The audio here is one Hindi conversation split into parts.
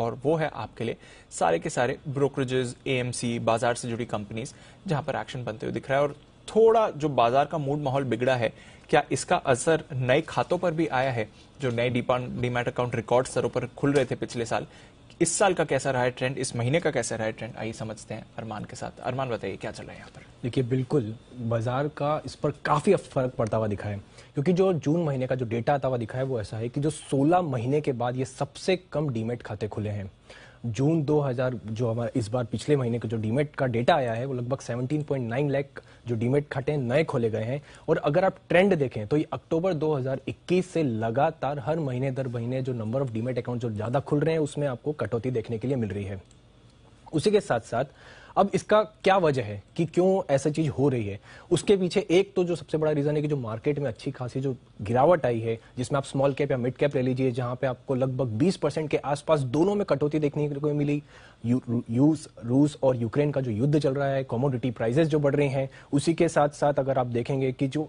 और वो है आपके लिए सारे के सारे ब्रोकरेजेस एएमसी बाजार से जुड़ी कंपनीज जहां पर एक्शन बनते हुए दिख रहा है और थोड़ा जो बाजार का मूड माहौल बिगड़ा है क्या इसका असर नए खातों पर भी आया है जो नए डिमांड अकाउंट रिकॉर्ड स्तरों पर खुल रहे थे पिछले साल इस साल का कैसा रहा है ट्रेंड इस महीने का कैसा रहा है ट्रेंड आइए समझते हैं अरमान के साथ अरमान बताइए क्या चल रहा है यहाँ पर देखिए बिल्कुल बाजार का इस पर काफी फर्क पड़ता हुआ दिखा है क्योंकि जो जून महीने का जो डेटा आता हुआ दिखा है वो ऐसा है कि जो सोलह महीने के बाद ये सबसे कम डीमेट खाते खुले हैं जून 2000 जो हमारा इस बार पिछले महीने का जो डीमेट का डेटा आया है वो लगभग 17.9 लाख जो डीमेट खाते हैं नए खोले गए हैं और अगर आप ट्रेंड देखें तो ये अक्टूबर 2021 से लगातार हर महीने दर महीने जो नंबर ऑफ डीमेट अकाउंट जो ज्यादा खुल रहे हैं उसमें आपको कटौती देखने के लिए मिल रही है उसी के साथ साथ अब इसका क्या वजह है कि क्यों ऐसा चीज हो रही है उसके पीछे एक तो जो सबसे बड़ा रीजन है कि जो मार्केट में अच्छी खासी जो गिरावट आई है जिसमें आप स्मॉल कैप या मिड कैप ले लीजिए जहां पे आपको लगभग 20 परसेंट के आसपास दोनों में कटौती देखने को मिली यू, यूस रूस और यूक्रेन का जो युद्ध चल रहा है कॉमोडिटी प्राइजेस जो बढ़ रहे हैं उसी के साथ साथ अगर आप देखेंगे कि जो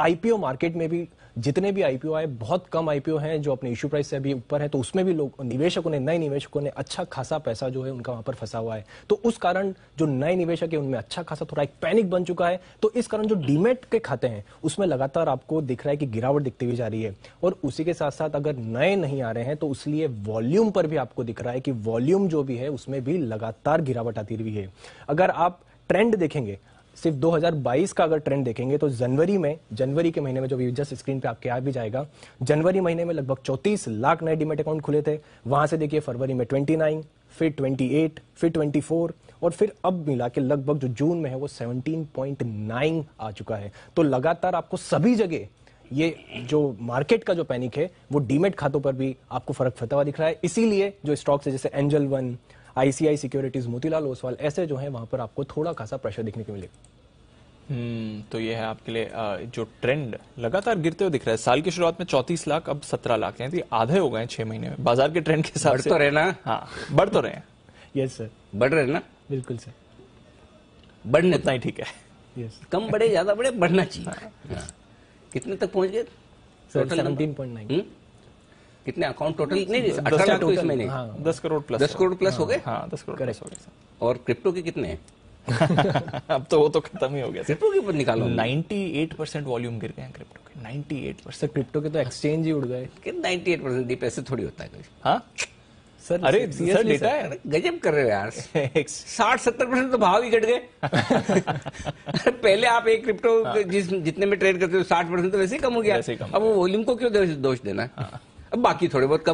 आईपीओ मार्केट में भी जितने भी आईपीओ आए बहुत कम आईपीओ हैं जो अपने इश्यू प्राइस से अभी ऊपर है तो उसमें भी लोग निवेशकों ने नए निवेशकों ने अच्छा खासा पैसा जो है उनका वहां पर फंसा हुआ है तो उस कारण जो नए निवेशक है उनमें अच्छा खासा थोड़ा एक पैनिक बन चुका है तो इस कारण जो डीमेट के खाते हैं उसमें लगातार आपको दिख रहा है कि गिरावट दिखती हुई जा रही है और उसी के साथ साथ अगर नए नहीं आ रहे हैं तो इसलिए वॉल्यूम पर भी आपको दिख रहा है कि वॉल्यूम जो भी है उसमें भी लगातार गिरावट आती हुई है अगर आप ट्रेंड देखेंगे सिर्फ 2022 का अगर ट्रेंड देखेंगे तो जनवरी में जनवरी के महीने में जो जस्ट स्क्रीन पे आपके आ भी जाएगा जनवरी महीने में लगभग 34 लाख नए डीमेट अकाउंट खुले थे वहां से देखिए फरवरी में 29 फिर 28 फिर 24 और फिर अब मिला के लगभग जो जून में है वो 17.9 आ चुका है तो लगातार आपको सभी जगह ये जो मार्केट का जो पैनिक है वो डीमेट खातों पर भी आपको फर्क फता हुआ दिख रहा है इसीलिए जो स्टॉक्स है जैसे Angel One ICI Securities Motilal Oswal ऐसे जो है वहां पर आपको थोड़ा खासा प्रेशर देखने को मिलेगा हम्म तो ये है आपके लिए जो ट्रेंड लगातार गिरते हुए दिख रहा है साल की शुरुआत में चौतीस लाख अब सत्रह लाख यानी आधे हो गए छह महीने में बाजार के ट्रेंड के हिसाब बढ़ तो रहे ना हाँ बढ़ तो रहे हैं यस सर बढ़ रहे ना बिल्कुल सर बढ़ने इतना ही ठीक है यस कम बढ़े ज्यादा बढ़े बढ़ना चाहिए हाँ। हाँ। कितने तक पहुंच गए टोटल सेवनटीन पॉइंट नाइन कितने अकाउंट टोटल नहीं अठारह चौबीस तो महीने हाँ, दस करोड़ प्लस दस करोड़ प्लस हो हाँ, गए हाँ दस करोड़ प्लस हो गए और क्रिप्टो के कितने हैं अब तो वो तो खत्म ही हो गया क्रिप्टो के ऊपर निकालो 98 परसेंट वॉल्यूम गिर गए क्रिप्टो के 98 परसेंट क्रिप्टो के तो एक्सचेंज ही उड़ गए 98 परसेंट डी पैसे थोड़ी होता है हाँ? सर अरे सर डेटा है गजब कर रहे हो यार साठ सत्तर परसेंट तो भाव ही घट गए पहले आप एक क्रिप्टो जिस जितने में ट्रेड करते हो साठ परसेंट तो वैसे ही कम हो गया अब वो वॉल्यूम को क्यों दोष देना अब बाकी थोड़े बहुत कम